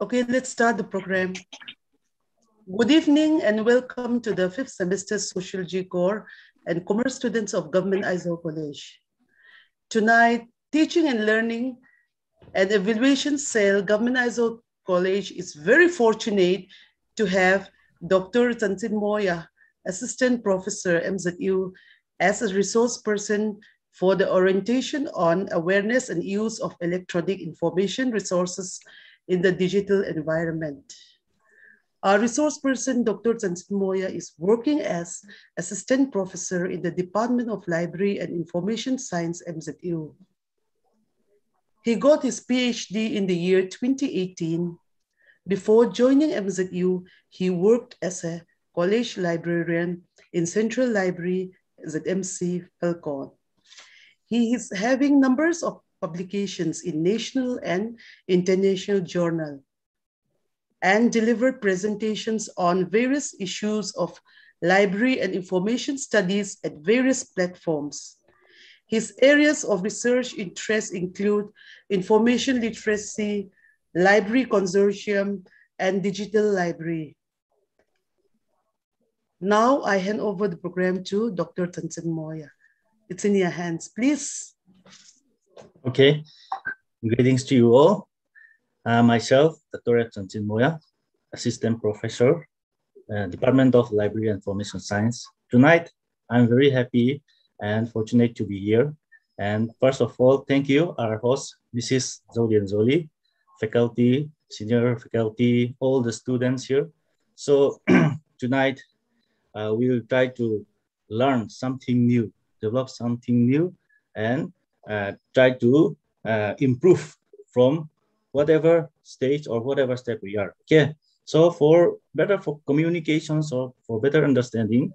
Okay, let's start the program. Good evening and welcome to the fifth semester G Core and Commerce students of Government Aizawl College. Tonight, teaching and learning and evaluation cell, Government Aizawl College is very fortunate to have Dr. Tansin Moya, Assistant Professor MZU, as a resource person for the orientation on awareness and use of electronic information resources in the digital environment. Our resource person, Dr. Zansit is working as assistant professor in the Department of Library and Information Science, MZU. He got his PhD in the year 2018. Before joining MZU, he worked as a college librarian in Central Library, ZMC, Falcon. He is having numbers of publications in national and international journal and delivered presentations on various issues of library and information studies at various platforms. His areas of research interest include information literacy, library consortium, and digital library. Now I hand over the program to Dr. Tansen Moya. It's in your hands, please. Okay. Greetings to you all. Uh, myself, Dr. Chanchin Moya, Assistant Professor, uh, Department of Library and Information Science. Tonight, I'm very happy and fortunate to be here. And first of all, thank you, our host, Mrs. and Zoli, faculty, senior faculty, all the students here. So tonight, uh, we will try to learn something new develop something new and uh, try to uh, improve from whatever stage or whatever step we are. Okay, so for better for communications or for better understanding,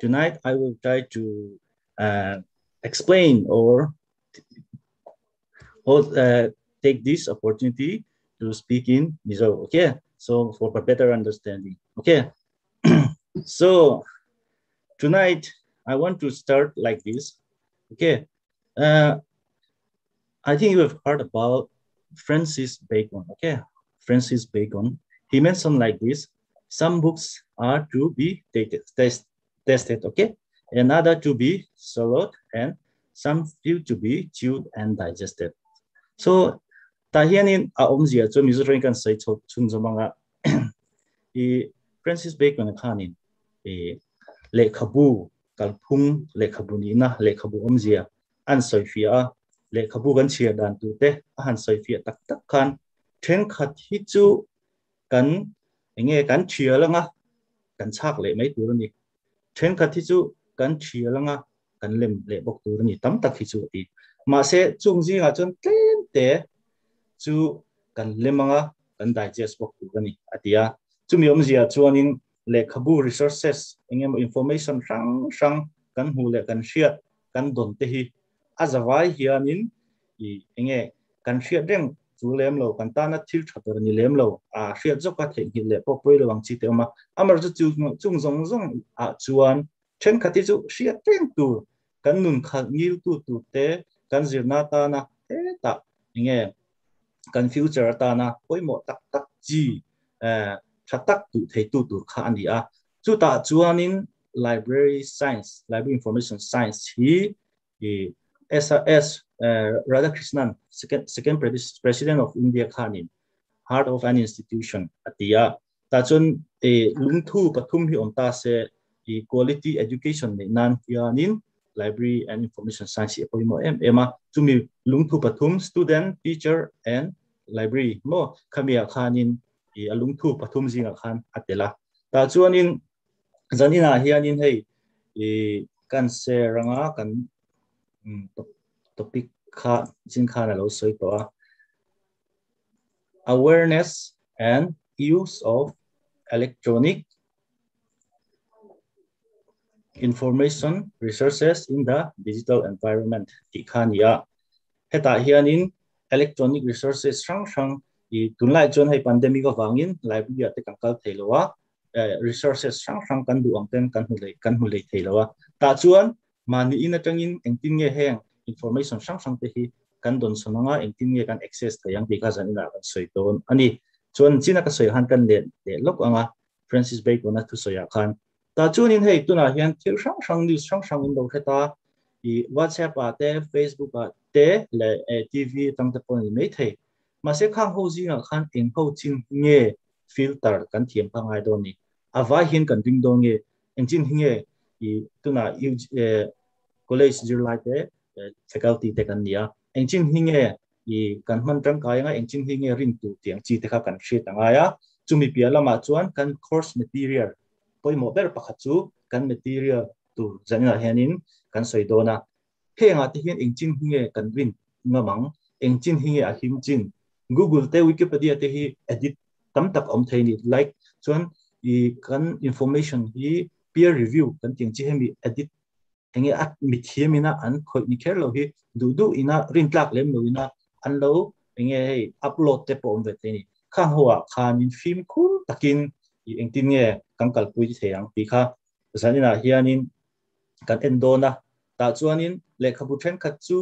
tonight I will try to uh, explain or hold, uh, take this opportunity to speak in Mizo. Okay, so for better understanding. Okay, so tonight I want to start like this. Okay. Uh, I think you have heard about Francis Bacon. Okay. Francis Bacon. He mentioned like this some books are to be dated, test, tested. Okay. Another to be swallowed and some few to be chewed and digested. So, tahianin aomzia to mizurin kan say to tunzo Francis Bacon kanin le kabu kalphung lekhabu ni na lekhabu omzia an soifia a lekhabu kan chia dan tu te a han soifia tak tak khan then khat hi chu kan enge kan chia langa kan chak le mai tur ni then khat hi chu kan chia langa kan lem le bok tur ni tam tak hi chu ti ma se chung ji nga chon tlem te chu kan lemanga kan digest bok tur ni atia chumi omzia chuanin le khabu resources engem information rang rang kan hu le kan shia kan don te hi azawai hianin i enge kan shia deng chu lem lo kan ta na thil thator ni lem lo a shia zo ka theng hi le po poi lo wang chi te ma amar zu chu chung zong zong a chuan chen khati chu shia teng tu kan nun kha ngil tu tu te kan zirna ta na te ta enge kan future ta na poi mo tak tak chi eh kha tak tu thei tu tu anh đi à chu ta anh chuanin library science library information science hi e srs uh, eh, radhakrishnan second second president of india khanin heart of an institution atia ta chun e thu pathum hi omta se e quality education ne nan hianin library and information science e poimo em ema chumi thu pathum student teacher and library mo khamia khanin i alung thu pathum zinga khan atela ta chuan in zanina nhìn thấy hei i kan se ranga kan topic kha jin khan alo soi to a awareness and use of electronic information resources in the digital environment ti khan ya heta hiện in electronic resources sang sang thì tuần lại chôn hay pandemic vang vangin lại bây giờ tất cả các thầy loa ờ, resources sang sang căn đủ ông tên căn hủ lệ căn hủ lệ thầy loa ta chuan mà ni in trang in anh tin nghe heng information sang sang te hi căn don so nga anh tin nghe căn access thầy ang bika zan la soi ton ani chuan là cái soi han kan le le lúc anga francis bacon na thu soi khan ta chuan in hei tuna hian thil sang sang ni sang sang in do khata i whatsapp a te facebook a te le tv tang te pon ni mei mà sẽ khang hô gì à khang tiếng hô chim nghe filter kan thiam pa ngai don ni awa à, hin kan ding dong nge engchin hinge i tuna u ờ, college july te ờ, faculty te kan nia engchin hinge i kan man tang kai nga engchin hinge rin tu tiang chi te kha kan shri tanga ya chumi là lama chuan kan course material poimo ber pakha chu kan material tu janina hianin kan soidona he nga te hian engchin hinge kan win ngamang engchin hinge a à him chin Google te Wikipedia te hi edit tam tak om thei ni like chuan i kan information hi peer review kan ting chi hemi edit enge at mi thiamina an khoi ni kher lo hi du du ina rin tlak lem lo ina an lo enge hei upload te pom ve te ni kha hoa kha min film khum takin i engtin nge kangkal pui chi theyang pi kha sanina hianin kan endona ta chuanin lekhabu then khat chu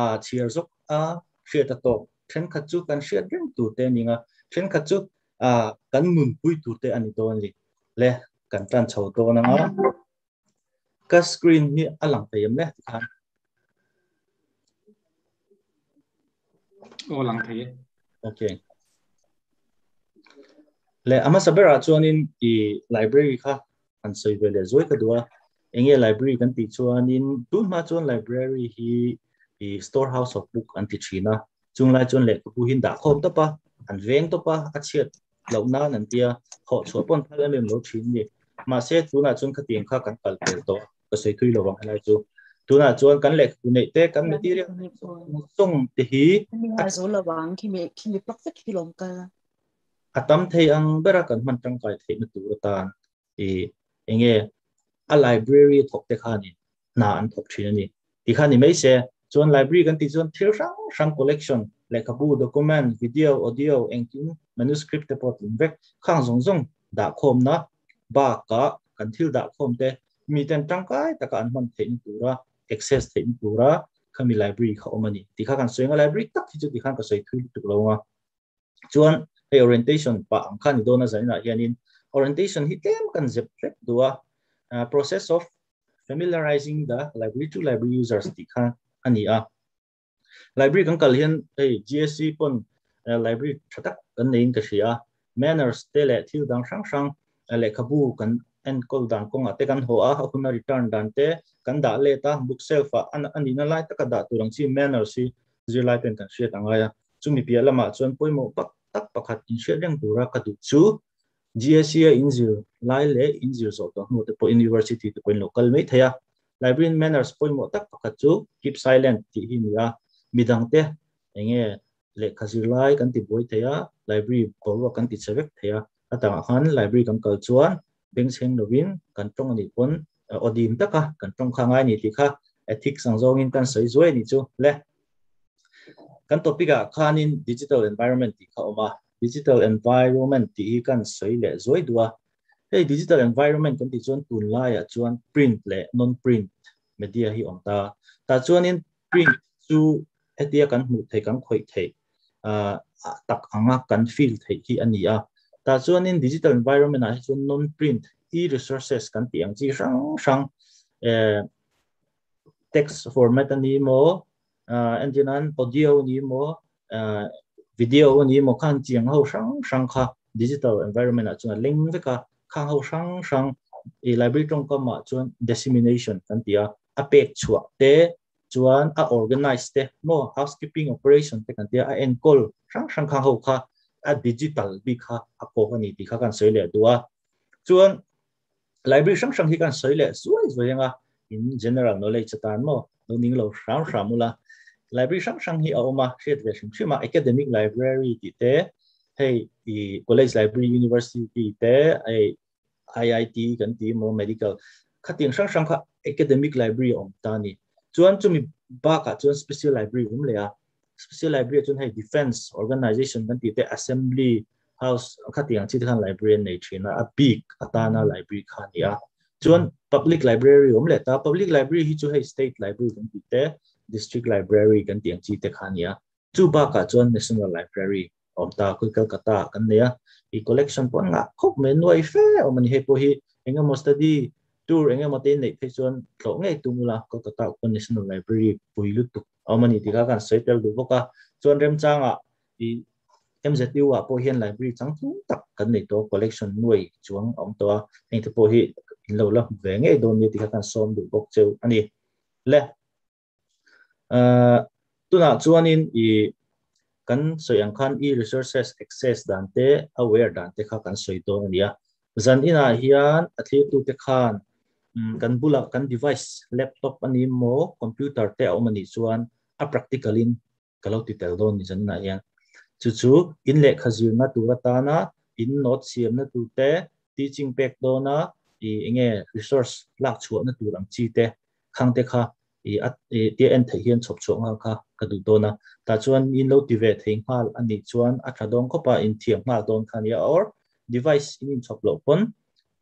a thiar zok a khre ta to then khat chu kan hriat reng tu te ninga then khat chú à cần mun pui tu te ani to ani le cần tan chho to na ngon. Cái screen ni alang pe yam le khan o lang thei okay le ama sabera chuanin i library kha về để rồi cái ka Anh enge library cần kan ti chuanin tu ma chuan library hi thì storehouse of book anti china chung lai chun lệ của phụ huynh đã khom to pa an veng to pa a chiat lo na nan tia kho chho pon lên em lo thin ni ma se tu na chung tiền khác kan kal pe to có sei thui lo wang lai chu tu na chuan kan le ku nei te kan mi ti re song te hi a zo lo khi ki khi ki bắt pak tak ki lom ka atam thei ang bera kan man tang kai thei na tu ta thì e enge a library thok te kha ni na an thok thin ni ti kha ni mai se ส่วนไลบรารีกันที่ส่วนที่ยวช่างช่างคอลเล c ชันเลขาบุู document video a u d i อเองกิ manuscript ที่พอตถึงเวกข้างซงซงดาคมนะบากกะกันที่ดาคมเตมีแต่จังไก่แต่การมันเห็นตัวเอ็กเซส s เหนตัวเขามีไลบรารีเขาเอามานี่ที่ข้างส่วนไลบรารีตักที่จะที่ข้างก็ใส่ทุกตัวลงอ่ะส่วน o ออเรนเทชันปะอังคันที่โดนอะไรนะยานินออเรนเทชัน n ที่เต็มกันเจ็บเล็กตัว process of familiarizing the library to library users ที่ข้าง ani a à. library kan kal hian ei gsc pon ờ, library thatak kan nein ka sia manners te le thil dang sang sang ờ, le khabu kan en kol dan kong à, ate kan ho a khuna return dan te kan da le ta book self a an ani na lai taka da turang chi manners si zir lai ten kan sia tanga ya chumi pia lama chon poimo pak tak pakhat in sia reng tura ka du chu gsc in zir lai le in zir zo to no te po university te po local me thaya à library manners point mo tak pakhat chu keep silent ti hi ni a midang te enge le khazir lai kan ti boi theya library borwa kan ti chevek theya atang han library kan kal chuan beng seng lovin kan tong ani pon odim taka kan tong khangai ni ti kha ethics sang zong in kan sei zuai ni chu le kan topic a in digital environment ti kha oma digital environment ti kan sei le zuai dua hey digital environment kan ti chuan tun lai a chuan print le non print media hi ong ta ta chuan in print chu hetia kan hmu thei kan khoi thei a tak anga kan feel thei hi ani a ta chuan in digital environment a chuan non print e resources kan ti ang chi sang sang eh text format ani mo uh, and then audio ni mo uh, video ni mo kan chiang ho sang sang kha digital environment a chuan leng veka khang ho sang sang e library trong ko mà chuan dissemination kan tia à, pek chua thế chuan à organize thế, no housekeeping operation thế kan tia à, en call sang sang khang ho kha a digital bi kha a ko ani ti kha kan soi le tua chuan library sang sang hi kan soi le suai à, in general knowledge tan mo no ning lo sang samula library sang sang hi a oma shet ve sang mà academic library ti thế. hey, the college library university there, I IIT kan ti mo medical khating sang sang kha academic library om tani chuan chumi ba ka chuan special library hum leya special library chuan hai defense organization kan ti te assembly house khating chi khan library nei thina a big atana library khan ya chuan public library hum le ta public library hi chu hai state library kan ti te district library kan ti ang chi te khan ya chu ba ka chuan national library om ta ta cái này á, cái collection của nga khop me noi fe om mình hay po anh enga mo study tour anh enga mo te nei phe chon tlo ngai tumula Calcutta Open National Library pui lu tu om ni ti ka kan soitel du boka chon rem em sẽ tiêu à po hiền library trắng chúng tập cần này to collection nuôi chuông ông to anh thấy po hi lâu lắm về nghe đồn như thì các xóm được bốc chiếu anh đi lẹ ờ, tôi nào cho anh in kan soi ang khan e resources access dan te aware dan te kha kan soi to ania zan ina hian athli tu te khan mm, kan bula kan device laptop ani mo computer te om ani chuan a practical in kalau ti tel don zan na hian chu chu in le kha zir na tu ta na in not siam na tu te teaching back do na i enge resource lak chu na tu ang chi te khang te kha i at e ti en thei hian chhop chhong a kha ka du to na ta chuan in lo ti ve thei hmal ani chuan a tha dong khopa in thiam hmal don khan ya or device in in chhop lo pon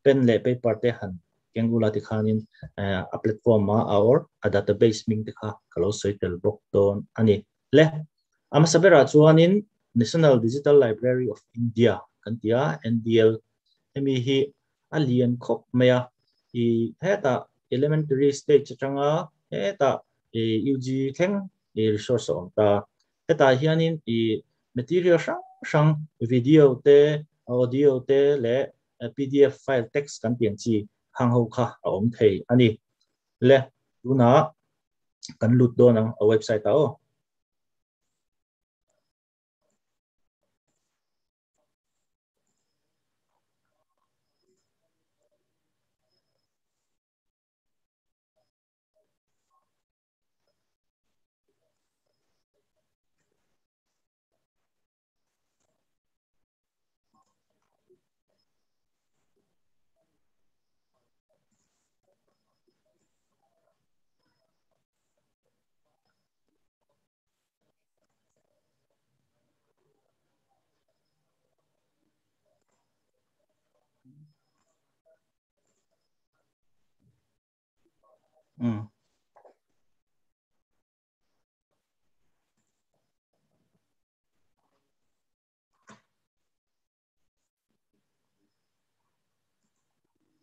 pen le paper te han kengula ti khan in a platform ma or a database ming te kha ka lo soitel bok don ani le ama sabera chuan in National Digital Library of India kan tia NDL emi hi alian khop maya i heta elementary stage changa heta e UG theng e resource on ta heta hianin e material sang sang video te audio te lẽ PDF file text cần tiang chi hang ho kha a om thei ani le luna kan lut don ang website ta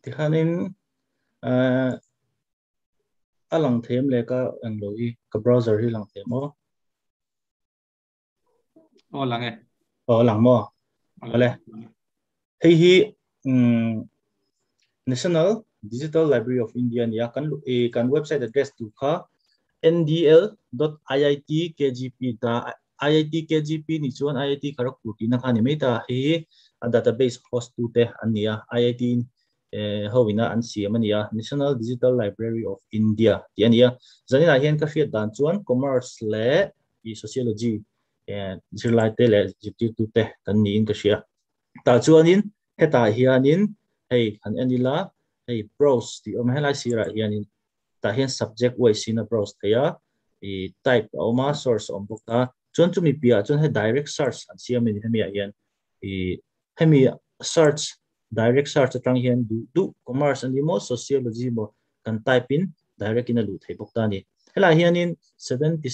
tihanin a lang them le ka ang lo i ka browser hi lang them o o lang e o lang mo ole hei hi um national digital library of india ya kan e kan website address tu kha ndl.iitkgp da iitkgp ni chuan iit kharagpur ti na kha ni mai ta he database host tu te ania iit hoina an siamania National Digital Library of India ti ania zanina hian ka fiat dan chuan commerce le i sociology and zirlai te le jipti tu te kan ni in ka sia ta chuanin heta hianin hei an enila hei prose ti om helai sira hianin ta hian subject way sina prose theya i type oma source om bok ta chuan chumi pia chuan he direct search an siamin hemia hian i hemi search direct search atang hian du du commerce and limo sociology mo kan type in direct in a lu thei bok ta ni hela hian in 76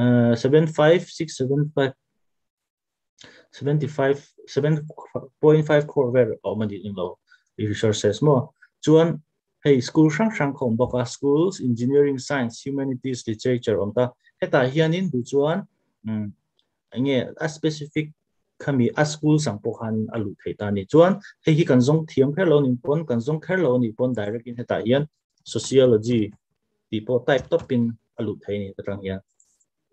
uh 75675 75 7.5 core where o man in lo research says mo chuan hey school sang sang khom boka schools engineering science humanities literature om ta heta hian in du chuan um, mm, nge a specific kami a school sang po khan alu thei ta ni chuan hei hi kan zong thiam kher lo ni pon kan zong kher lo ni pon direct in heta hian sociology ti type top pin alu thei ni tarang hian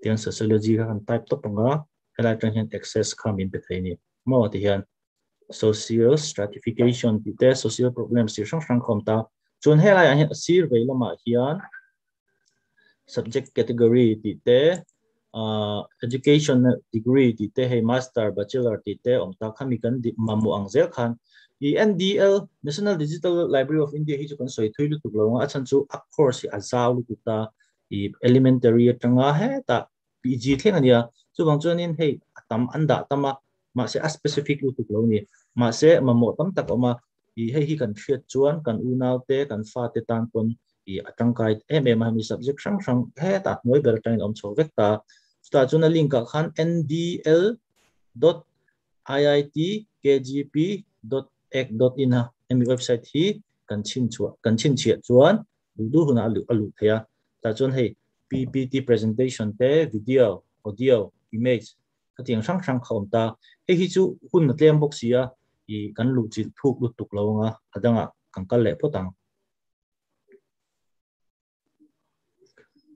tiang sociology ka kan type top anga helai tang hian access kham in pe thei ni mo ti hian social stratification ti te social problems ti sang sang khom ta chun helai hian sir veilama hian subject category ti te uh, education degree ti te hei master bachelor ti te om ta khami kan di mamu ang zel khan i NDL National Digital Library of India hi chu kan soi thui lu tu lo nga chan chu a à, course hi azaw lu tu ta i elementary atanga he ta PG theng ania chu bang chuan in hei tam anda tama ma se a specific lu tu lo ni ma se mamu tam tak oma i hei hi kan thiat chuan kan u nau te kan fa te tan kon i atangkai em em ha mi subject sang sang he ta noi ber tain om chho vek ta สตาร์จุนั้นลิงก์กัน ndl dot iit kgp dot ec dot in ฮะมีเว็บไซต์ที่กันชินชัวกันชินเชียชชวนดูดูหัวหรูออลูเทียสตาร์ทจุดให้ ppt presentation เตะวิดีโอออดิโอ o image ก็เตียงช่างช่างข้มตาให้ฮิจูหุ่นเตรียมบุกเสียอีกันลูจิตทุกลุตุกลงอ่ะอาจจะกังกันเล็พพอตัง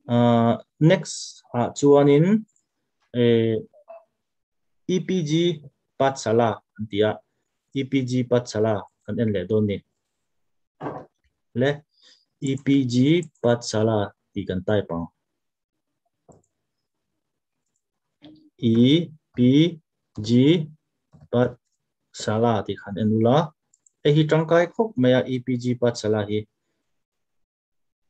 Next, next, uh, chuanin eh, EPG patsala antia EPG patsala kan en le don ni le EPG patsala ti kan tai pang EPG patsala ti kan en ula e hi tangkai khok maya EPG patsala hi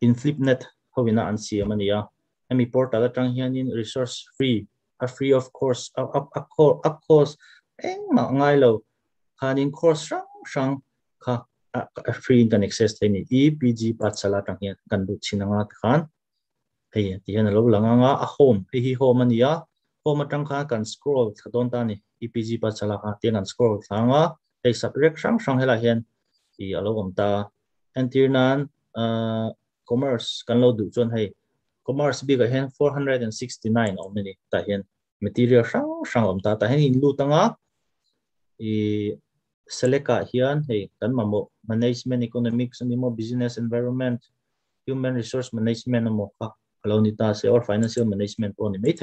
in flipnet hovina an siam ania ami portal atang hianin resource free a free of course a a a course eng ma ngai lo khanin course sang sang kha a free internet access thei ni epg patsala tang hian kan du chinanga khan hei ti hian lo langa nga a home hi hi home ania home atang kha kan scroll thadon ta ni epg patsala kha tian kan scroll thanga hei subject sang sang hela hian i alo om ta antirnan uh ah, commerce kan lo du chon hay commerce bi ga hen 469 om ni ta hen material sang sang om ta ta hen in lu tanga i seleka hian hei kan mamo management economics ni mo business environment human resource management mo ka alo ni ta se or financial management on ni mei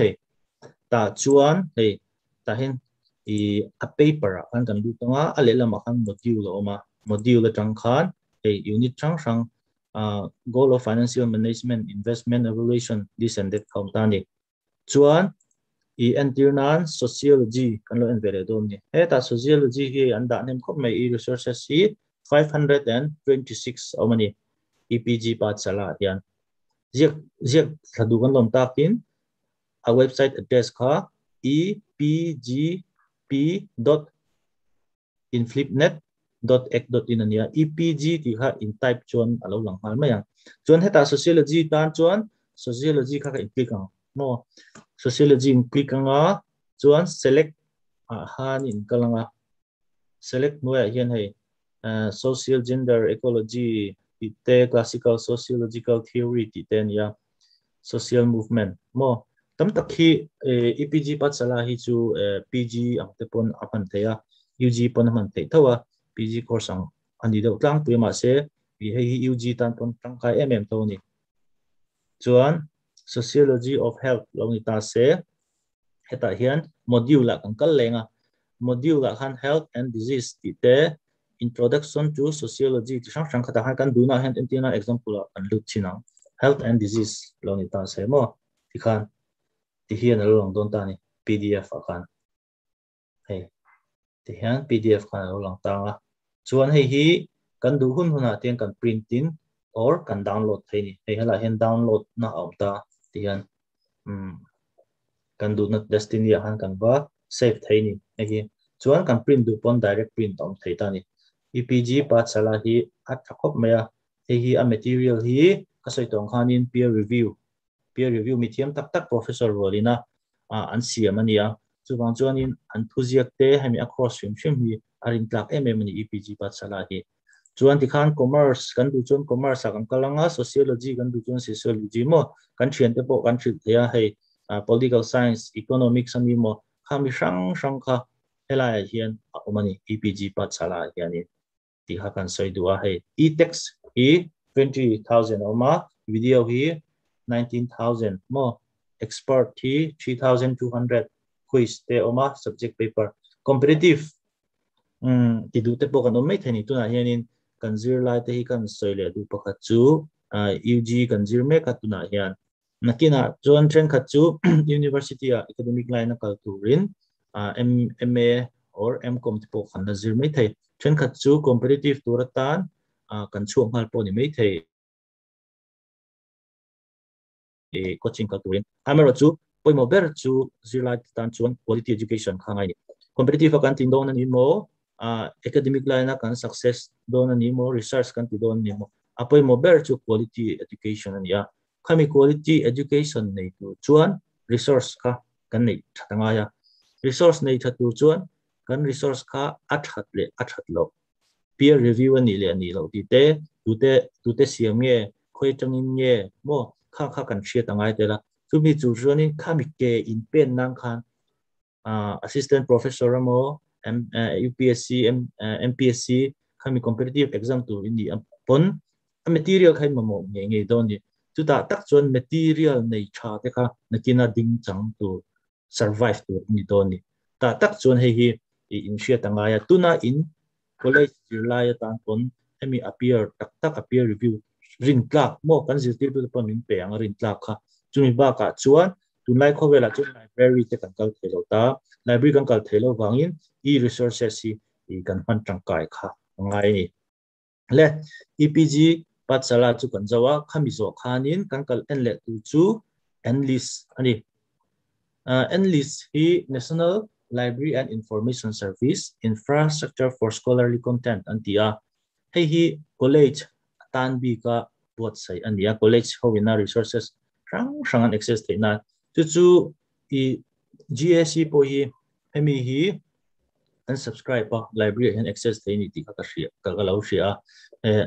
ta chuan hei ta hen i a paper an kan lu tanga ale lama kan module lo ma module tang khan hei unit chang sang Uh, goal of financial management, investment evaluation, this and that company. Chuan, i until nan sociology kan lo envele dom ni he eh, ta sociology hi an da nem khop mai i resources hi 526 omani epg pa chala tian ziak ziak thadu kan lom takin a website address kha epgp dot inflipnet dot x dot in ania epg thì ha in type chuan alo lang hal mai chuan heta sociology tan chuan sociology kha cái click ang à. no sociology click anga à chuan select a à, han in kalanga select noi hian hei social gender ecology ti te classical sociological theory ti te nia social movement mo tam tak hi epg pat sala hi chu pg ang te pon apan theya ug pon man thei thawa PG course ang ani do tlang pui ma se bi hei UG tan ton tang khai mm to ni chuan sociology of health long ni ta se heta hian module la kan kal lenga module la khan health and disease ti te introduction to sociology ti sang sang khata han kan duna hen entina example an lu china health and disease long ni ta se mo ti khan ti hian alo long don ta ni pdf akan hey ti hian pdf kan alo long ta chuan hei hi kan du hun huna tian kan print in or kan download thei ni hei hala hen download na om ta tian um kan du na destiny han kan ba save thei ni hei chuan kan print du pon direct print om thei ta ni epg pa chala hi at khop maya hei hi a material hi ka soi tong khanin peer review peer review mi thiam tak tak professor rolina a an siam ania chuwang chuanin an thuziak te hemi a cross stream stream hi arin tlak em em ni pat sala hi chuan tikhan commerce kan du chuan commerce kan kalanga sociology kan du chuan sociology mo kan thian te po kan thil thia hei political science economics ani mo khami sang sang kha hela hian omani sala patsala hianin ti ha kan soi dua hei e text e 20000 oma video hi 19000 mo expert hi 3200 quiz te oma subject paper competitive thì um ti du te pawh kan awm mai thei ni tuna hianin kan zir lai te hi kan soi le du pakhat chu UG kan zir me ka tuna hian nakina chuan thren khat chu university a academic line a kal turin m M A or M Com pawh kan na zir mai thei thren khat chu competitive turatan kan à, chuang hal pawh ni mai thei e coaching kal turin hamero chu poimo ber chu zir lai tan chuan quality education khangai ni competitive kan tin dong na ni mo uh, academic line kan success d o na nimo research kan ti d o na nimo apoy mo ber to quality education niya kami quality education nei tu chuan resource ka kan nei thatangaya resource nei thatu chuan kan resource ka athat le athat lo peer review a ni le ni lo ti te tu te tu te siam ye khoi t h a n g in ye mo kha kha kan chia tangai te la chu mi chu chuan in kami ke in pen nang khan assistant professor mo M, UPSC, uh, M, uh, MPSC, khami competitive exam tu ini uh, pon a material kai mo nge nge don ni tu ta tak chon material nei cha te ka na ding chang tu survive tu ni don ni ta tak chon he hi i in sia tanga ya tu na in college july ta pon emi appear tak tak appear review rin tlak mo kan zil tu pon min pe ang rin tlak kha mi ba ka chuan dunlai khobe la chun library te kan kal thelo ta library kan kal thelo wangin e resources si i kan han tang kai kha ngai ni le epg patsala chu kan zawa khami zo khanin kan kal enle tu chu enlist ani uh, enlist hi national library and information service infrastructure for scholarly content antia hei hi college tan bi ka bot sai ania college ho wina resources rang rang an access te na chu chu i GSE po hi emi hi an subscribe pa library and access te ni ti ka shia ka ka lo shia e eh,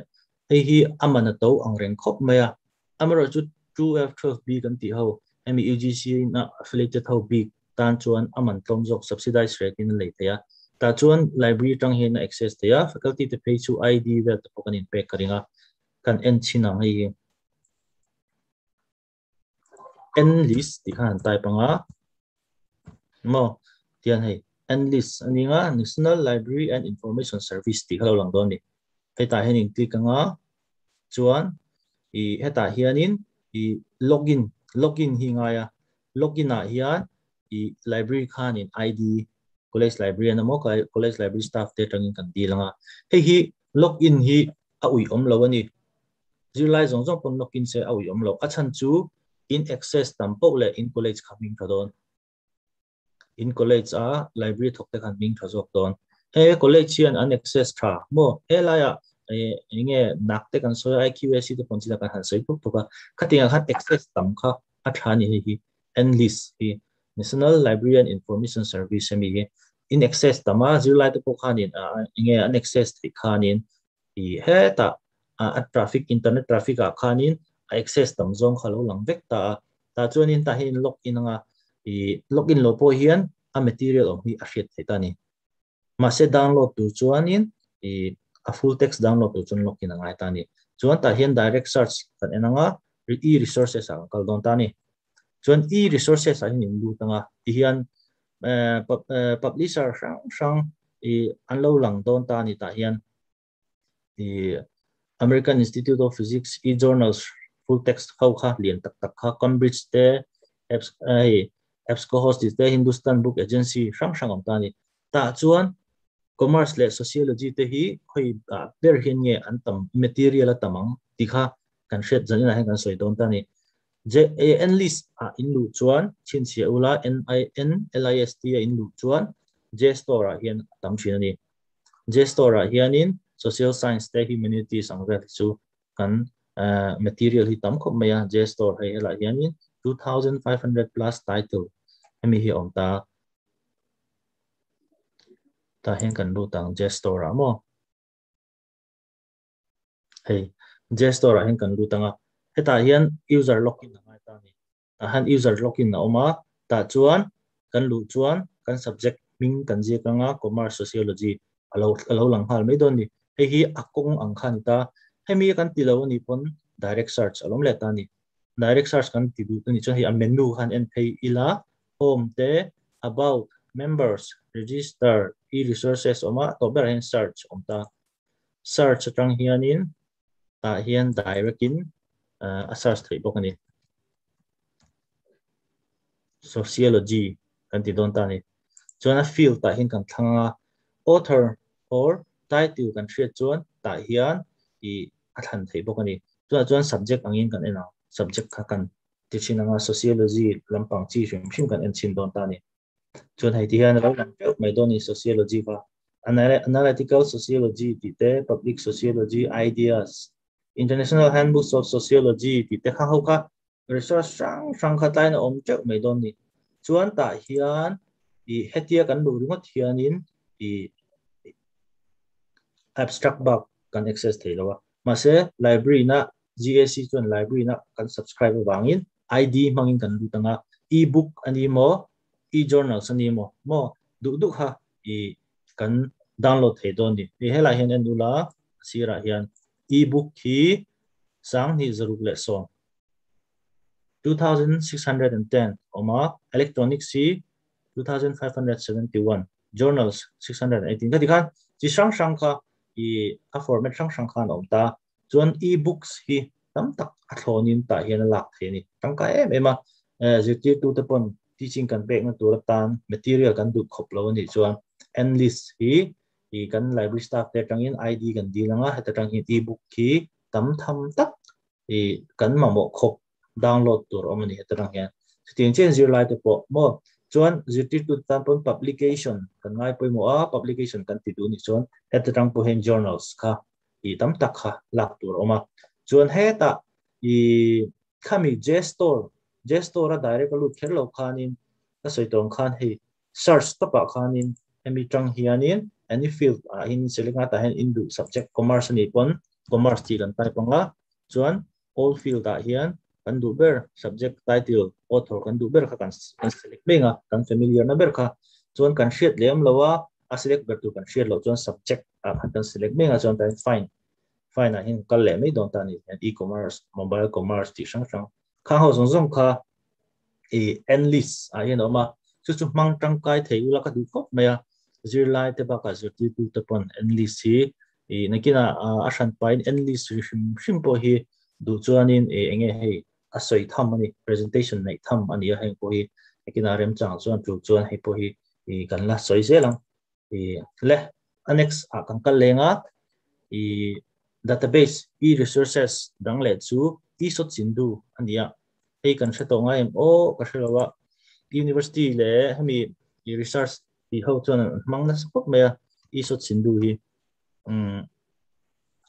hei hi amana to ang reng khop maya amaro chu 2F12B kan ti ho emi UGC na affiliated ho bi tan chuan aman tlom jok subsidized rate in lei ya ta chuan library tang he na access te ya faculty te pay chu ID vel te pokan in pe karinga kan en chinang hei Endless thì thì khán tài bằng á mà tiền hay Endless, list anh nghe National Library and Information Service thì khán lòng đó nè cái tài hay những cái cái ngó chuan thì hết tài hiện in thì login login hi ngay à login à hiện, thì library khan in ID college library anh mo cái college library staff để te tangin đi, di langa hei hi login hi à ui om lo dưới zirlai zong zong pon login sẽ a ui om lo a chan chú. in access tampok le in college khaming ka don in college a library thok te khan ming thajok don he college chian an access tha mo ela ya inge nak te kan so iqs a te ponchila kan han sei puk ka khatinga k h a t access tam kha a thani hi hi enlist hi national library and information service mi hi in access tama zulai te p o k h a n i n a n g e an access te khanin hi he ta a traffic internet traffic a khanin access tam zong khalo lang vek ta ta chuanin ta hin log in i log in lo po hian a material om hi a hriat thei ta ni ma se download tu chuanin i a full text download tu chun log in anga ta ni chuan ta hian direct search kan enanga e resources ang kal don ta ni chuan e resources a hin lu tanga ti hian eh, eh, publisher sang sang i anlo lang don ta ni ta hian i American Institute of Physics e journals full text khâu kha liền tak tak kha Cambridge te apps ai co host te Hindustan Book Agency sang sang ta tani ta chuan commerce le sociology te hi khoi a ber hin nge an tam material tamang ti kha kan shet zan ina kan soi don tani je n list a in lu chuan chin si ula n i n l i s t a in lu chuan j store a hian tam thin ani j store a hianin social science te humanities ang vel chu kan À, material hi tam khop mai a j store hai la hianin 2500 plus title hemi hi om ta ta hen kan lu tang j store amo hey j store hen kan lu tanga heta hian user login na ngai ta ni ta han user login na oma ta chuan kan lu chuan kan subject ming kan je kanga commerce sociology alo alo lang hal mai don ni hei hi akong à, ang khan ta hemi kan ti lo ni pon direct search alom le ta ni direct search kan ti du tu ni chuan hi a menu han en phei ila home te about members register e resources oma to ber hen search om ta search atang hianin ta hian direct in uh, a search thei bok ani sociology kan ti don ta ni chuan a field ta hin kan thanga author or title kan thriat chuan ta hian i a than thei bawk ani chuan chuan subject angin kan ena subject kha kan ti thin anga sociology làm bằng chi hrem hrim cần en xin don ta này. chuan hay ti anh ro lan peuh mai doni sociology và analytical sociology ti te public sociology ideas international handbooks of sociology ti te kha ho kha research sang sang kha tlai na om cheuh mai don ni chuan ta hian i hetia kan lu ringot hianin thì abstract bug kan access thấy đâu wa mà sẽ library na GSC chuan library na kan subscribe wangin ID mangin kan du tanga ebook ani mo e journal ani mo mo du du ha i kan download thei don ni e hela hian en dula sira hian ebook hi sang ni zaruk le song 2610 oma electronic si 2571 journals 618 ka dikhan chi sang sang kha hi a sang sang khan om ta chuan e-books hi tam tak a thlonin ta hian a lak the ni tangka em ema zirtir tu te pon teaching kan bek na tur tan material kan du khop lo ni chuan enlist hi hi kan library staff te tangin id kan dilanga heta tang hi e-book hi tam tham tak i kan mamo khop download tur omani heta tang hian tian chen zir lai te po mo chuan zirtir tu tam publication kan ngai poi mo a publication kan ti ni chuan heta tang po hen journals kha i tam tak kha lak tur oma chuan heta i khami gestor gestor a direct lu khel lo khanin soi tong khan search to pa khanin emi tang hianin any field a in selinga ta hen in subject commerce ni pon commerce ti lan tai panga chuan all field a hian kan du ber subject title author kan du ber kha kan kan select benga kan familiar na ber kha chuan kan hriat lem lowa a select ber tu kan hriat lo chuan subject a kan select benga chuan kan fine, fine a hin kal le mai don tani e-commerce mobile commerce ti sang sang kha ho zong zong kha e endless a hin oma chu chu mang tang kai thei ula ka du khop maya zir lai te ba ka zir ti tu te pon endless hi e nakina a shan pain endless shim shim po hi du chuanin e enge hei a soi tham ani presentation nei tham ani a hei po hi ekina rem chang chuan chu chuan hei po hi i kan la soi zelang i le annex a kan kal lenga i database e resources dang le chu ti so chin du ania hei kan hre tonga em o ka hre lawa university le hemi i research i ho chuan mang na sakop me a e so chin du hi um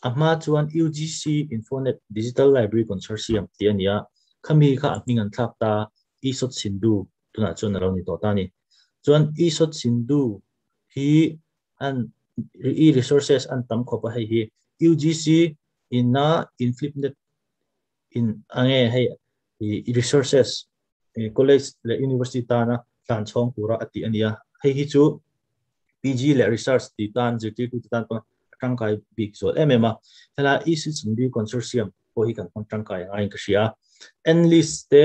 ama chuan UGC Infonet Digital Library Consortium ti ania khami kha apning an thlak ta isot sindu tuna chuan alo ni tota ni chuan isot sindu hi an e resources an tam khopa hei hi UGC inna in flipnet in ange hei resources college le university ta na tlan chhong pura ati ania hei hi chu PG le research ti tan jeti tu tan pa trang kai big số em em thala isu chindu consortium po hi kan kon tang kai ai ka sia enlist te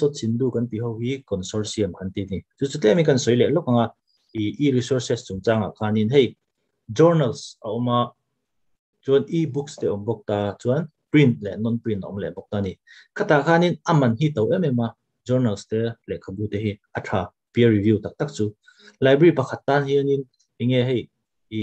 số chindu kan cần tiêu hủy consortium kan ti ni chu chu te mi kan soi le lo kanga i e resources chung changa khanin hei journals ở mà chuan e books để om bok ta chuan print le non print om le bok ta ni khata khanin aman hi to em em journals để le khabu te hi atra peer review tak tak chu library pakhat tan hiện inge hei i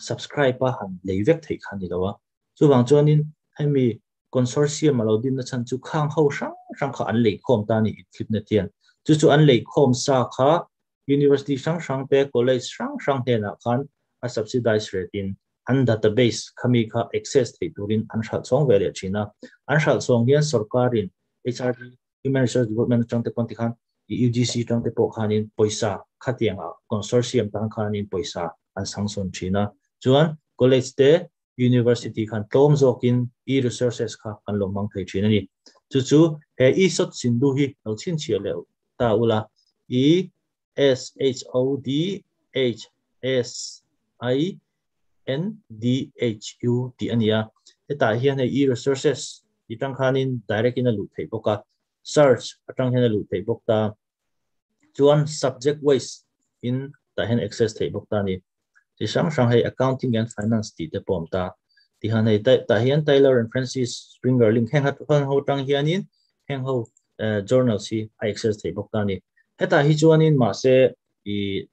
subscribe han lewek thei khan ni lawa chu wang chuanin hemi consortium alo din na chan chu khang ho sang sang kha an lei khom ta ni ithlip na tian chu chu an lei khom sa kha university sang sang pe college sang sang he na khan a subsidize rate in an database kami kha access thei turin an sha chong ve le china an sha chong hian sarkarin HRD human resource development chang te ponti khan UGC chang te po khanin poisa khatianga consortium tang khanin poisa an sangson china chuan college te university khan tlawm zawkin e resources kha kan lo mang thei thin ani chu chu he e sot sindu hi lo chin chia le ta ula e s h o d h s i n d h u t ania Ta hian he e resources i tang In direct in a lu thei boka search atang hian a lu thei bok ta chuan subject wise in ta hen access thei bok ta ni thì sang sang hay accounting and finance thì te pom ta thì han này ta ta hian taylor and francis springer link ling heng hat hang ho tang hianin heng ho ờ, journal si i access thei bok ta hết heta hi chuanin mà sẽ đi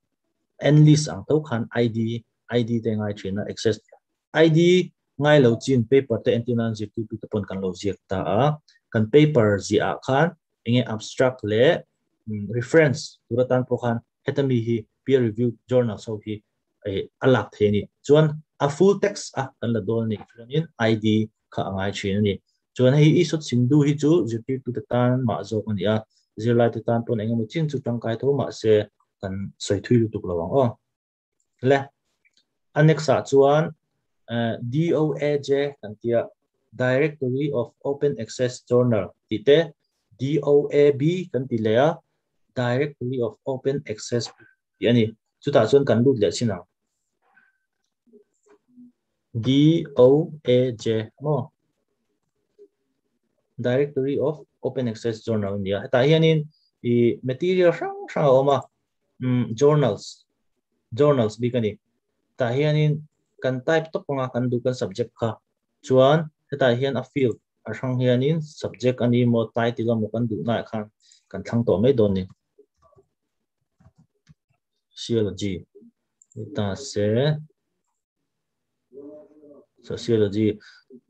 endless ang to khan id id ngay ngai là access id ngay lo chin paper te antinan zip tu tu pon kan lo ziak ta a kan paper gì à khan nghe abstract le reference turatan po khan heta mi hi peer review journal sau khi a lak the ni chuan a full text a kan la này, cho nên id kha angai thin ni chuan ít i sot du hi chú chu zirti tu tập tan ma zo kan ya lại tập tan anh em pon engemaw chin chu tangkai tho ma se kan soi thui lu tuk lawang o le anexa chuan DOAJ kan tia Directory of Open Access Journal ti te DOAB kan ti leya Directory of Open Access ti ani chúng ta chuan kan lut le china d o a j mo directory of open access journal india ta hianin i material hrang hrang oma um journals journals bi kani ta hianin kan type to panga kan du kan subject kha chuan ta hian a field a hrang hianin subject ani mo title mo kan du na khan kan thlang to me don ni sociology. Entonces, sociology.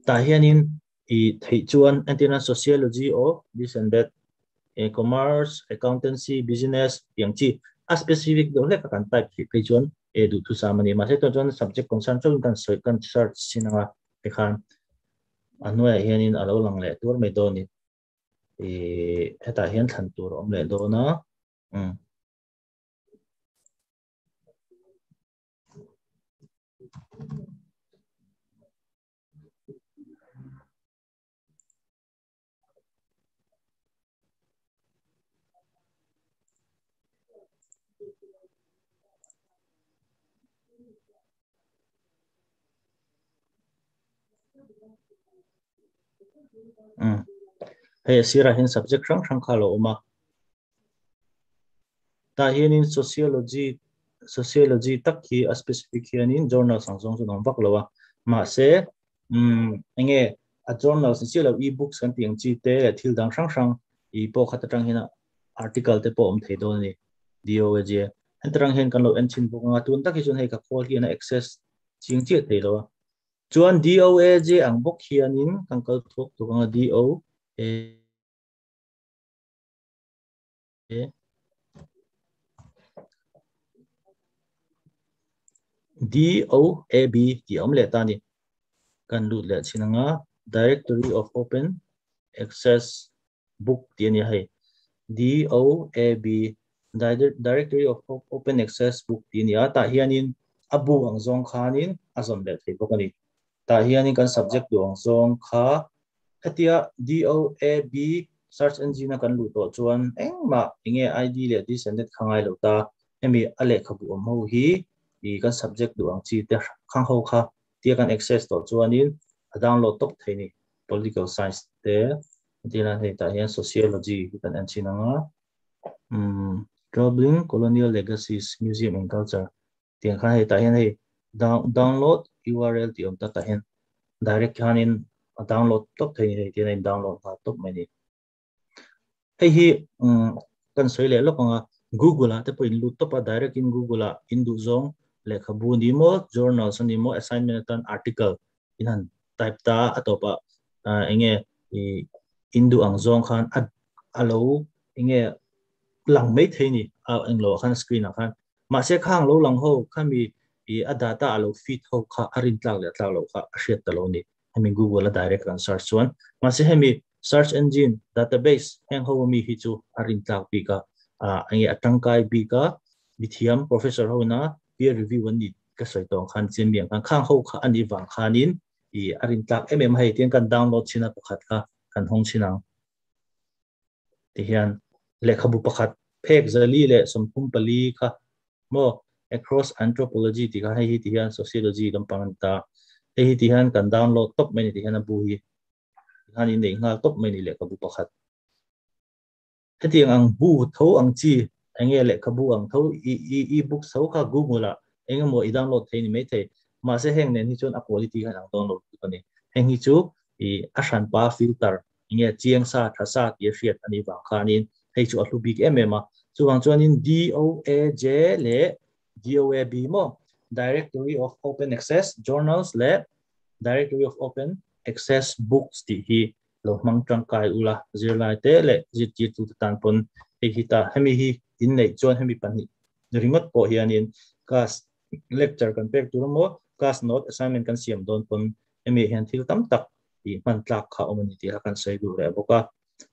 Tahianin i chuan antina sociology o this and e commerce, accountancy, business, yang chi a specific do le kan type ki pe chuan e du tu sa ma se to chuan subject concern chuan kan soi kan search sinanga e khan anwa hianin alo lang le tur me do ni e eta hian thantur om le do na Mm. Hey, sira hin subject rang rang khalo ma. Ta hian in sociology sociology tak hi a specific hian in journal sang zong zong vak lo mà ma se um enge a journal sin chilo e-books kan tiang chi te thil dang sang sang i po trang hiện hina article te po om thei do ni dio je an trang hiện kan lo an chin bu nga tun tak hi chun hei ka khol hian access ching chi thei lo wa chuan DOA je ang bok hian in kan kal thok tu nga DO e D O A B ki om le ta ni kan lut le chinanga directory of open access book ti ni hay. D O A B directory of open access book ti ni a ta hianin abu à, ang zong khanin azom le thei bok ani ta hianin kan subject du ang zong kha à, atia D O A B search engine kan lut to chuan engma inge id le ti sendet Ai lo ta emi ale khabu om hi i kan subject du ang chi te khang ho kha tia kan access to chuanin a download tok thei ni political science te tin an ta hian sociology kan an chi anga um traveling colonial legacies museum and culture tiang kha he ta hian hei download url ti om ta ta hian direct khan in download tok thei ni tin in download ka tok mai ni hei hi um kan soi le lo kanga google a te po in lut top a direct in google a in du zong เลขบูนดีโม่ journal สันดีโม่ assignment ตัน article อินัน y p e ตาตัวปะเอ่อเงี้ยอินดูอังจงคันอัดอัลโลเงี้ยหลังไม่เทนี่เอาอังโลคัน screen ่ะคันมาเช็คข้างโลหลังหูคันมีอัดดัตตาอัลโลฟีทหูค่ะอารินทักเลยตักโลค่ะเสียตลอดนี่ให้มี Google ละ direct กัน search one มาเช็คให้มี search engine database แห่งหูมีฮิจูอารินทักปีกอ่าเออเงี้ยตั้งกายปีก้าวิทยาม professor หูนะ peer review นี้ก็สวยตองขันเจียมเบียงกันข้างหูข้าอันนี้วางคานินอีอารินตักเอ็มเอ็มให้เตียงกันดาวน์โหลดชินะประคัดค่ะกันห้องชินังที่เัีนเลขบุประคัดเพกเอลีเลสมพุ่มปลีค่ะโมอ across anthropology ที่ค่ะให้ที่เฮน sociology ลำปังตาให้ที่เันกันดาวน์โหลดตบไม่ที่เันบุฮีขันอินเองาะตบไม่นี่เลขบุประคัดให้ที่ยังอังบูโทอังจี anh nghe các bu ang thâu e e book sau cả google là anh mua download thấy ni mấy thế mà sẽ hẹn nên hi chun a quality hàng download cái này hẹn hi chú e asan pa filter anh nghe chiang sa tha sa ti riat ani wa khanin hei chu atlu big em em a chuang d o DOA e J lệ d o DOA e B mo Directory of Open Access Journals lệ Directory of Open Access Books thì hi lo mang trang kai ula zirlai te le zit ti tu tan pon hei hi ta hemi hi อินเลกจวนให้มีปัญหาริมัดพอฮิอันนี้กลาสเลคเชอร์กันเป็กตัวโมคลาสโน้ตสามเป็นกันเสียมโดนปนเอเมียนที่ตั้มตักอีมันตักเขาอมันที่ละกันใช้ดูแลบอกว่า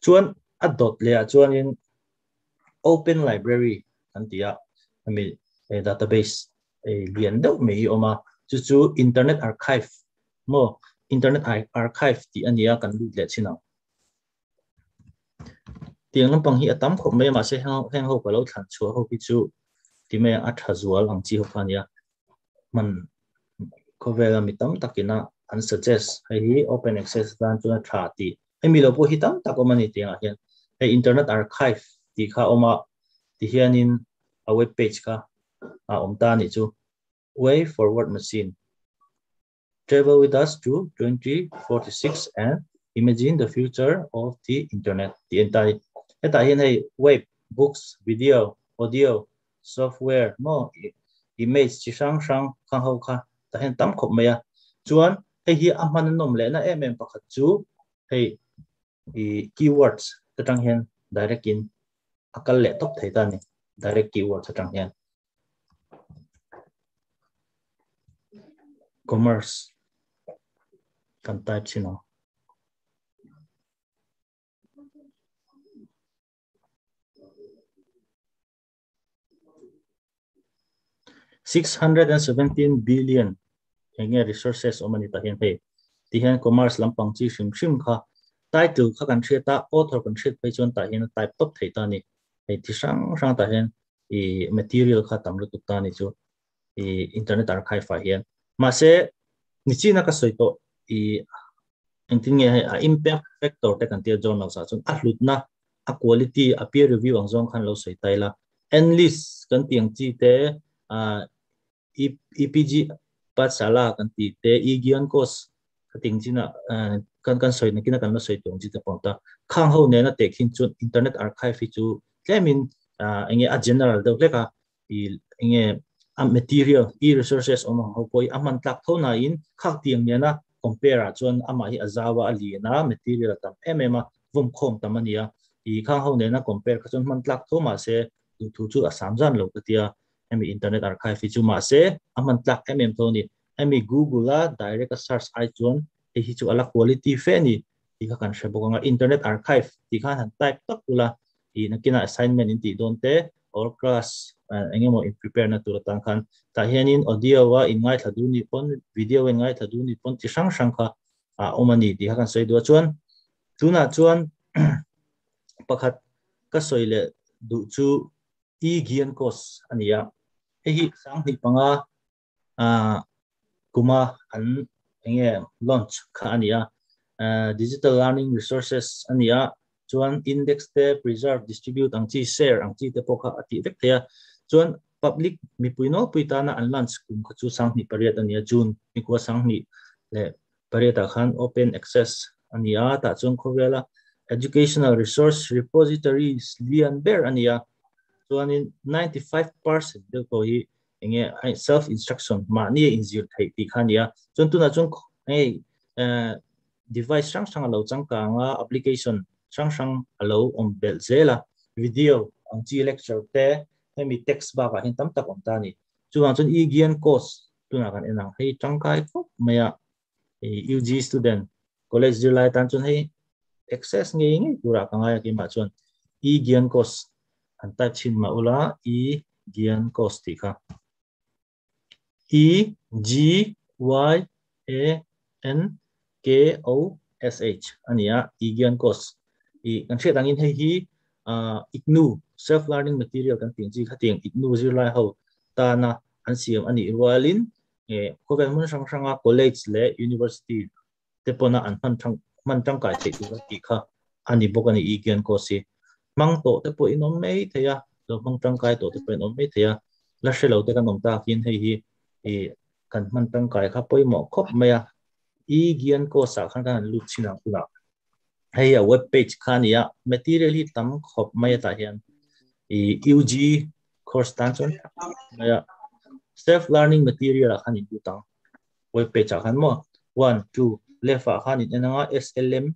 ชวนอัดดอทเลียชวนยิน open library อันเดียวมี database เรียนเด็กมีออกมาจู่จู่ internet archive โมอินเทอร์เน็ตไอ้าร์คีฟที่อันนี้กันดูเลยใช่ไหม tiếng lâm bằng hiện tắm khổng mê mà sẽ hang hang hậu và lâu thản chúa hậu bị chú thì mẹ ắt thả chúa lòng chi hậu phản ya mình có vẻ là mình tắm tắc na anh suggest hay hi open access dan chúng ta thả thì hay mình lâu hi tắm tắc ôm anh tiếng à hiện hay internet archive thì khá ôm thì hiện in a web page ka à om ta ni chu way forward machine travel with us to 2046 and imagine the future of the internet the entire tại hiện hei web, books, video, audio, software, mo image chi sang sang khang ho kha ta hen tam khop meya à. chuan hei hi amhan nom le na em em pakhat chu hei i keywords atang hiện direct in akal le top thei ta ni direct keywords atang hiện commerce kan type sino 617 billion enge resources omani ta hen he ti hen commerce lampang chi shim shim kha title kha kan che ta author kan che pe chon ta hen type top thei ta ni he ti sang sang ta hen i material kha tam lu ta ni chu i internet archive fa hen ma se ni chi na ka soi to i entin nge a impact factor te kan tia jon sa chun a hlut na a quality a peer review ang zong khan lo soi tai la enlist kan tiang chi te a EPG pat sala kan ti te igian kos kating china kan kan soi nakina kan la soi tong chi ta ponta khang ho ne na te khin chu internet archive hi chu claimin enge a general do leka i enge a material e resources om ho koi aman tak tho na in khak tiang ne na compare a chuan ama hi azawa ali na material tam emema vum khom tamania i khang ho ne na compare ka chon man tlak tho ma se tu thu chu asam jan lo ka tia emi internet archive hi chu se aman tak emem to ni emi google lah, direct search ai chuan e hi chu ala quality fe ni i kan hre bawk internet archive ti kan han type tak pula i nakina assignment in ti don te or class eh, engemaw in prepare na tur tang kan ta hianin audio wa in ngai thadu ni pon video in ngai thadu ni pon ti sang sang kha a omani ti kan soi do chuan tuna chuan pakhat ka soile du chu e gian kos ania hei sang hei pa nga kuma an enge launch ka ani ya digital learning resources ani ya chuan index te preserve distribute ang chi share ang chi te poka ati vek te ya chuan public mi puino puita na an launch kum ka chu sang ni pariat ani ya jun mi ko sang ni le pariat khan open access ani ta chuan ko educational resource repositories lian ber so ani 95% phần de ko hi enge self instruction ma ni in zir thai ti khan ya chon tu na chon ei device sang sang alo chang ka nga application sang sang alo om bel zela video ang chi lecture te hemi text ba ka hin tam tak om ta ni chuan chon e gian course tu na kan enang hei chang có mấy à UG student college July tan chon hei access nge nge pura ka nga ki ma chon e gian course an ta chin ma ula e gian cos ti kha e g y a n k o s h ania e gian cos e kan thret angin hei hi ignu self learning material kan ting chi kha ting ignu zir lai ho ta na an siam ani rualin e ko ve mun sang sanga college le university te pona an han thang man tang ka che ti kha ani bokani e gian cos si มังโตเตปุยนอมไม่เทียดยมังตังไกโตเตปุยนอมไม่เทียลักษณะเราเตกันนงตากินให้ยีกันมังตังไกครับปุยหมอครบเมียอีกยันก็สาขาการลุชินาคุณะเฮียเว็บเพจขานี้อ่ะเมติเรลี่ตั้มครบไหมตาเฮียนอีอูจีคอร์สตันชนไมอ่ะเซฟเลิร์นิ่งเมติเรื่ียลขันี้ดูตั้งเว็บเพจขานมั้ง one two เลฟขันี้นี่ยนะ SLM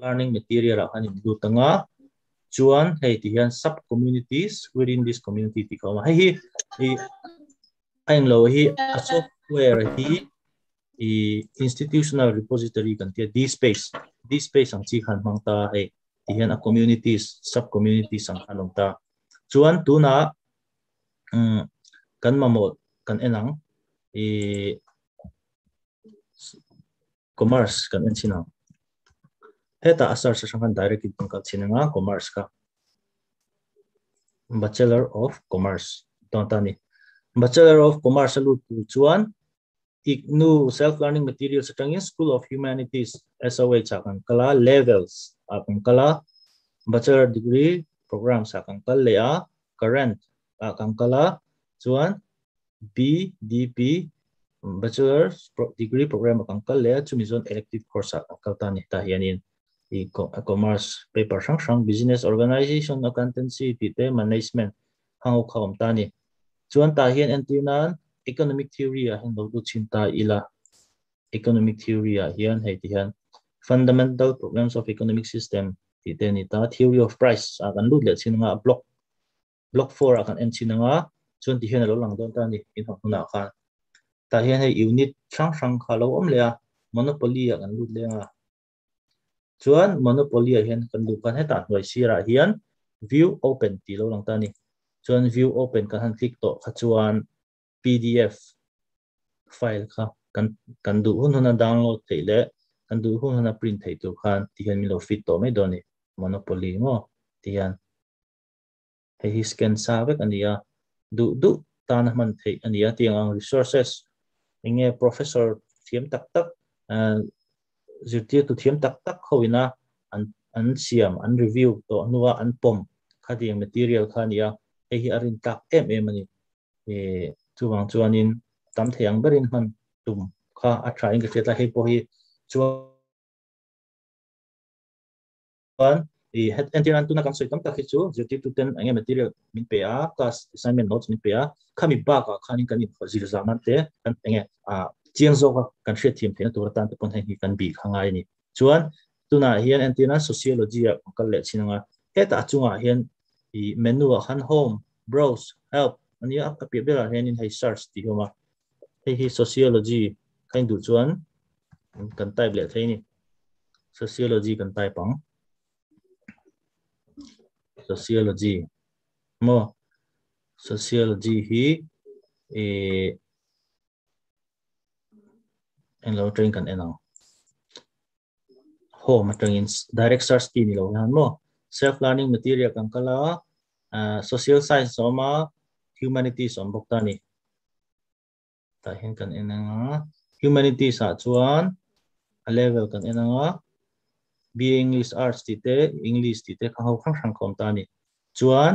learning material akan ibu tengah chuan hei ti hian sub communities within this community ti koma hei hi i ain lo hi a software hi i institutional repository kan tia This space this space ang chi khan mang ta hei ti hian a communities sub communities ang khan ta chuan na um, hmm, kan mamot kan enang i eh, commerce kan en Heta asar sa sangan direct ka tsina nga commerce ka. Bachelor of Commerce. tani, Bachelor of Commerce lu tu chuan ignu self learning materials tangin School of Humanities SOH akan kala levels akan kala bachelor degree program akan kala current akan kala chuan BDP bachelor degree program akan kala chumi zon elective course akan kala tani tahianin e-commerce paper sáng sáng business organization accountancy ti te management hang ho khom ta ni chuan ta hian an tunan economic theory a heng lo chin ta ila economic theory à hiện hay ti hian fundamental problems of economic system thì te ni ta theory of price à kan lut le xin nga block block 4 a kan en chin nga chuan hiện hian lo lang don ta ni in học na khác ta hiện hay unit sáng sáng kha lo om le monopoly à kan lut le ชวนมโนพลีเห็นกันดูกันให้ตัดหน่วยสีระเหียน view open ตีโลลังตานี่ชวน view open กันทันคลิกต่อขจวน pdf ไฟล์ครับกันกันดูหุ่นหุ้นดาวน์โหลดถ่ายและกันดูหุ่นหุ้นปริ้นถ่ายตัวขันที่เห็นมีโลฟิตต่อไม่โดนนี่มโนพลีมั้งที่ยันให้ฮิสแกนซาเวกอันเดียดูดูตานะมันถ่ายอันเดียที่ยังรี s อร์ส e s เอ็งเงี้ย professor เทียมตักตักอ่า zirtir tu thiam tak tak khawina an an siam an review to nuwa an pom khadi material khania ehi arin tak em em ani e chuwang chuanin tam theyang berin man tum kha a trying ke ta hepo hi chuan i het entiran tuna kan soitam tak chu zirtir tu ten ange material min pe a kas assignment notes min pe a khami ba ka khanin kanin zir zaman te kan enge a chiang zoka kan hre thim thena tur tan te pon hi kan bi khangai ni chuan tuna hian antenna sociology a ah kal le chinanga eta chunga hian i menu a ah han home browse help ani a ah ka pebe la hian in hei search ti homa hei hi sociology kain du chuan kan type le thei ni sociology kan type ang sociology mo sociology hi e en lo train kan ena ho ma tang in direct search ti ni lo han mo self learning material kan kala à, social science so ma humanities on bok ta ni ta hen kan ena nga humanities sa chuan a level kan ena nga be english arts ti te english ti te kha ho khang khang kom ta ni chuan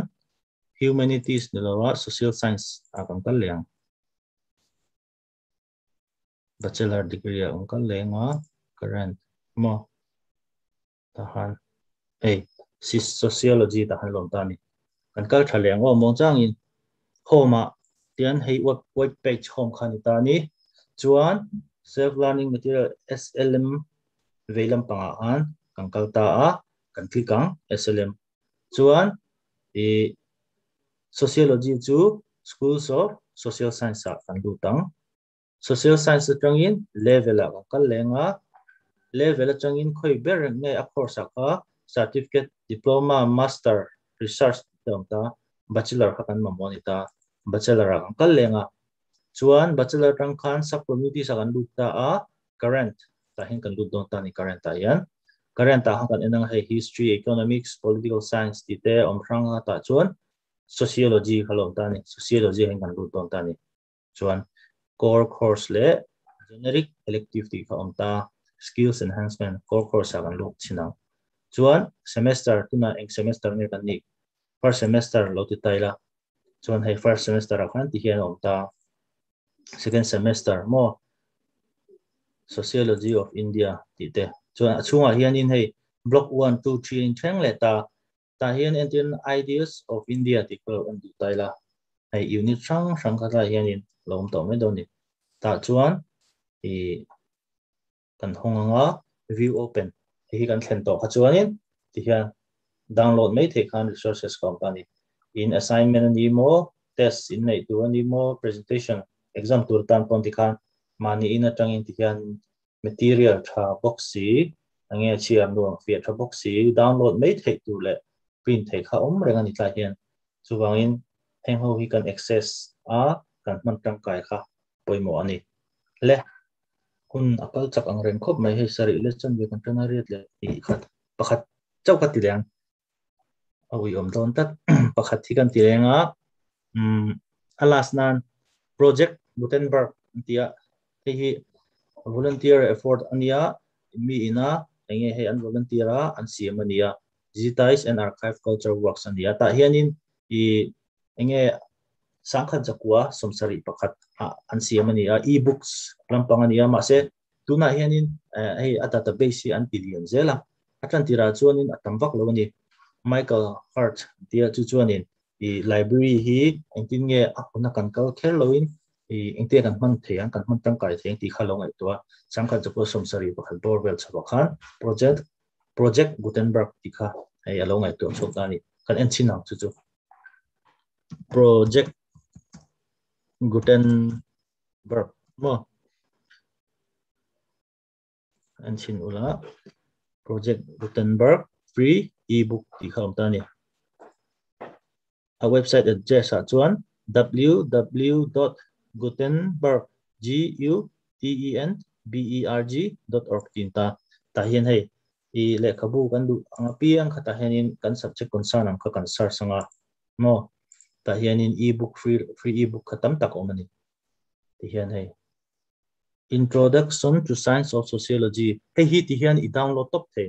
humanities ni lo social science a kan kal leng bachelor degree ông có lẽ ngó current mo han, hey si sociology han lom tani kan kal thale ngo mong chang in homa tian hei what white page hom khani tani chuan self learning material slm veilam panga an kan kal ta a kan thi kang slm chuan e sociology chu schools of social science kan du tang social science in level a ka lenga level in khoi ber nge a course ka certificate diploma master research tam ta bachelor ka kan monita bachelor a ka lenga chuan bachelor tang khan sa community sa kan ta a current ta hin kan luk ta ni current ta yan current ta kan enang he history economics political science ti te om rang ta chuan sociology khalom ta ni sociology hin kan ta ni chuan core course le generic elective 디파운다 skills enhancement core course akan luk chinang chuan semester tuna eng semester ni kan ni first semester lo ti taila chuan hei first semester akan ti hian omta second semester mo sociology of india ti te chuan achunga hian in hei block 1 2 3 in theng le ta ta hian entin ideas of india ti ko an ti taila hei unit chang sang ka hian in ลงต่อไม่โดนอีกตาจวนอีกันห้องว่า view open ที่กันเซ็นต์ตอขจวนนี่ที่การาวน์โหลดไม่ถึงการ resources company in assignment นี้ม test in ในตัวนี้ม presentation exam ตัวตานตอนที่การมานี่อินะจังอินที่การ material ทับบ็อกซี่อันนี้เชื่อมดวงเฟียทับ box สีาวน์โหลดไม่ถึงตัวเละ print ถึงเขาอมเรื่องนที่ใจเห็นส่วนอินเพิ่มเขาที่การ access อ่ากันมันจังกายค่ะปอยหมอนี่และคุณอัปจักอังเรงคบไม่ให้สรีเลจันเวกันตป็เรียดเลยอีกขัดประคัดเจ้าขัดตีแรงเอาวิอมตอนตัดประคัดที่กันตีแรงอ่ะอืม อลาสนันโปรเจกต์บูเทนเบิร์กเทียที่ volunteer effort อันนี้มีอินะอ่างเงี้ยให้อัน volunteer อันเสียมันนี้ย digitize and archive culture works อันนี้แต่เฮียนินอีอย่งเหี้ sangkat zakwa somsari pakat an siam a e-books lampang ia ma se tuna hianin eh, hei a database hi an pilian zela tira chuanin a tamvak lo michael hart dia chu chuanin i library hi engtin nge ah, a kan kal khel loin i engte kan man the an kan man tang kai theng ti khalong ai tua sangkhat somsari pakhat borwell khan project project gutenberg tikha hei eh, along ai tua chokani kan en chinang chu chu project Gutenberg. Mo. Ansin ula. Project Gutenberg free ebook di kalam tani. A website address at ah, juan www.gutenberg g u t e n b e r g .org tinta tahin hei i lekabu kan du ang api ang katahianin kan subject concern ang kakan sar sanga mo ta hiện in ebook free free ebook khatam tak omani ti hiện hei introduction to science of sociology hei hi ti hian i download top the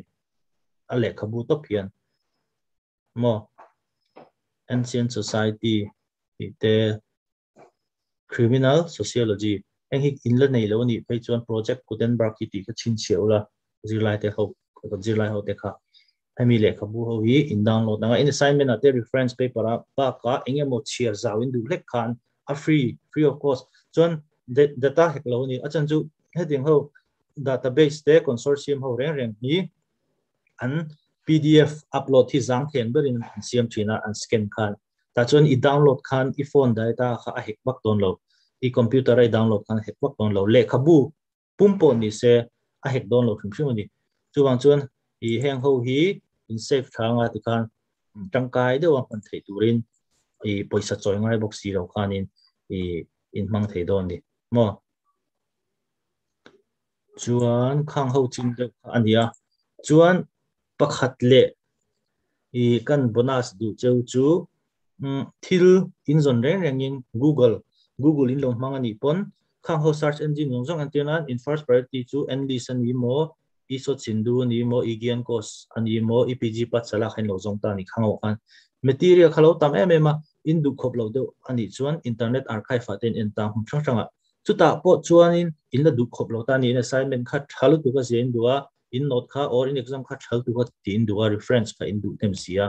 a lekha bu top hian mo ancient society ite criminal sociology eng hi in la nei lo ni pe chuan project gutenberg ki ti kha chin cheu la zirlai te ho zirlai ho te kha family ka bu howi in download na in assignment ate reference paper ba ka enge mo chia zaw in du lek khan a free free of cost chon data hek lo ni achan chu heading ho database te consortium ho reng reng ni an pdf upload hi zang khen berin an siam china an scan khan ta chon i download khan i phone data kha a hek bak ton lo i computer ai download khan hek bak ton lo le khabu pumpo ni se a hek download khum khum ni chuwang chuan i heng ho hi in safe tha nga ti khan tangkai de wa kan thei turin i poisa choi ngai box zero khan in i in mang thei don ni mo chuan khang ho chin de ania à? chuan pakhat le i kan bonus du cheu chu ừ, thil in zon reng reng in google google in long mang ani pon khang ho search engine zong zong an tian in first priority chu and listen wi mo iso chindu ni mo igen kos ani mo ipg pat sala khain lo jong ta ni khango an material khalo tam em em a in du khop lo de ani chuan internet archive aten en ta hum thang thanga chuta po chuan in in la du khop lo ta ni assignment kha thalu tu ka zen duwa in note kha or in exam kha thal tu ka tin duwa reference kha in du tem sia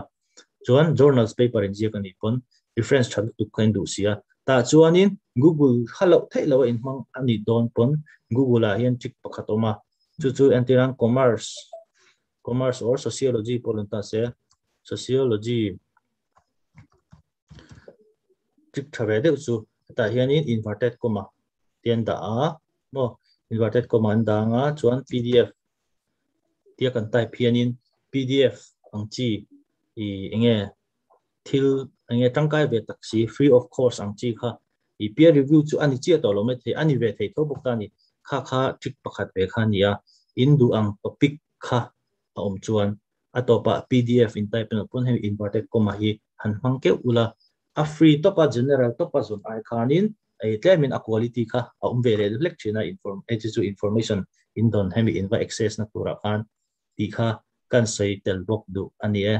chuan journals paper in jia ka ni pon reference thal tu ka in du sia ta in google khalo thei lo in mang ani don pon google a hian tik pakhat oma chú chu entirang commerce commerce or sociology polenta se sociology chik về de chú ta hiện in inverted comma tian da a mo inverted comma anh đang nga chuan pdf tiếc anh tai hiện in pdf anh chị thì anh chi i anh thil enge tangkai về taxi free of course anh chị ha thì peer review chu ani chi to lo me the ani về thấy tho bok ta này Ya. kha thik pakhat ve kha nia in ang topic kha a om chuan atopa pdf in type na pun hem inverted comma hi han hmang ke ula a free topa general topa zon ai khanin ai tlemin a quality kha a um ve le lecture inform attitude information in don hemi in va access na tura khan ti kha kan sei tel bok du ani e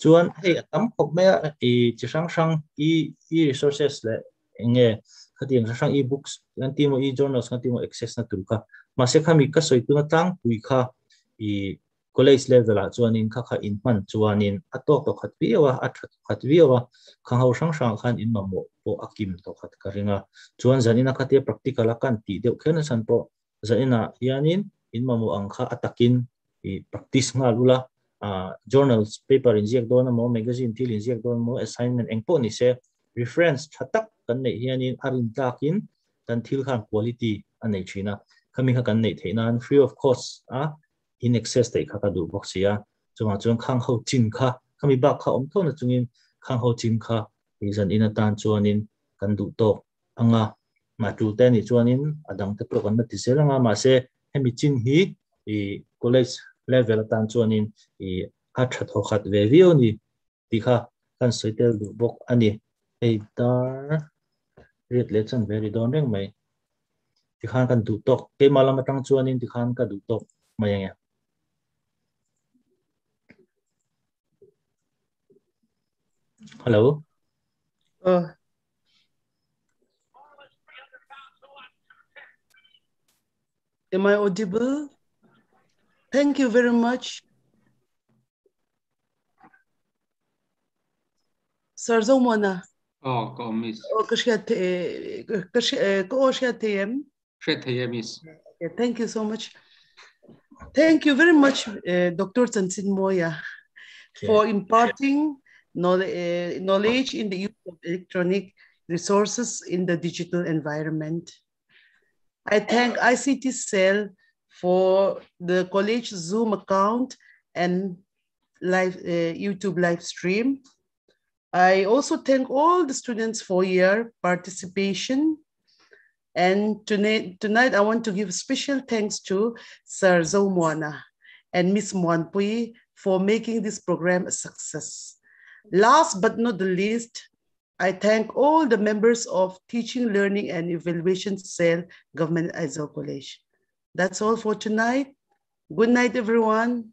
chuan hei tam khop me i chi sang sang i i resources le enge khati yang sang e-books ngan ti mo e-journals ngan ti mo access na tur kha ma se ito ka na tang pui i college level a juanin kaka kha kha in atok to khat pi wa khang ho sang sang khan in mo po akim to khat karinga ringa chuan janina kha te practical ti deuh kena san po zanina yanin in ma mo ang kha atakin i praktis nga lula uh, journals paper in ziak mo magazine til in ziak mo assignment engpo ni se reference thatak กันในเฮียนีนอารินตากินกันทิลขัางคุณลิตี้อันในชีนะขมิ้นกันในเทนั้น free of cost อ่ะ in excess แต่ข้าก็ดูบอกเสียจงวาจังข้างเขาจินค่ะขมิ้นบักเขาอมท้องนะจังอินข้างเขาจินค่ะอีสันอินตานจวนนินกันดูโตอังอ่ะมาจูเตนี่จวนนินอดังเทปรกันนัดที่เสร็งอล้มาเสให้มีจินฮีอีกอลเลจเลเวลตานจวนนินอีฮัาทอขัดเววิโอนี่ดี่ะ้ากันสวยเตลดูบอกอันนี้ไอ้ตา red le very don reng mai ti khan kan du tok ke malam atang chuan in ti khan ka du tok mai anga hello uh. am i audible thank you very much Sarzomona. Oh, go miss. Oh, Kashatayam. Shatayam miss. Thank you so much. Thank you very much, uh, Dr. Tansin Moya, for imparting knowledge, knowledge in the use of electronic resources in the digital environment. I thank ICT Cell for the college Zoom account and live uh, YouTube live stream. I also thank all the students for your participation. And tonight, tonight I want to give special thanks to Sir Zomwana and Miss Mwanpui for making this program a success. Last but not the least, I thank all the members of Teaching, Learning and Evaluation Cell Government Azul College. That's all for tonight. Good night, everyone.